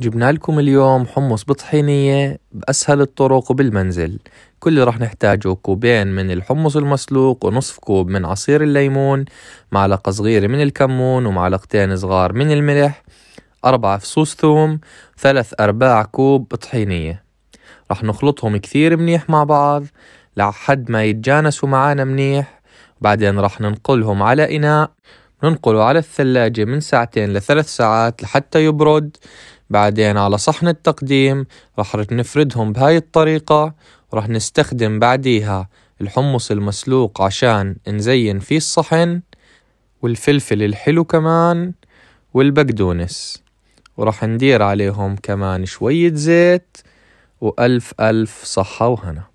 جبنا لكم اليوم حمص بطحينية بأسهل الطرق وبالمنزل كل اللي راح نحتاجه كوبين من الحمص المسلوق ونصف كوب من عصير الليمون معلقة صغيرة من الكمون ومعلقتين صغار من الملح أربعة فصوص ثوم ثلاث أرباع كوب طحينية راح نخلطهم كثير منيح مع بعض لحد ما يتجانسوا معانا منيح بعدين راح ننقلهم على إناء ننقله على الثلاجة من ساعتين لثلاث ساعات لحتى يبرد بعدين على صحن التقديم رح نفردهم بهاي الطريقة ورح نستخدم بعديها الحمص المسلوق عشان نزين فيه الصحن والفلفل الحلو كمان والبقدونس ورح ندير عليهم كمان شوية زيت وألف ألف صحة وهنا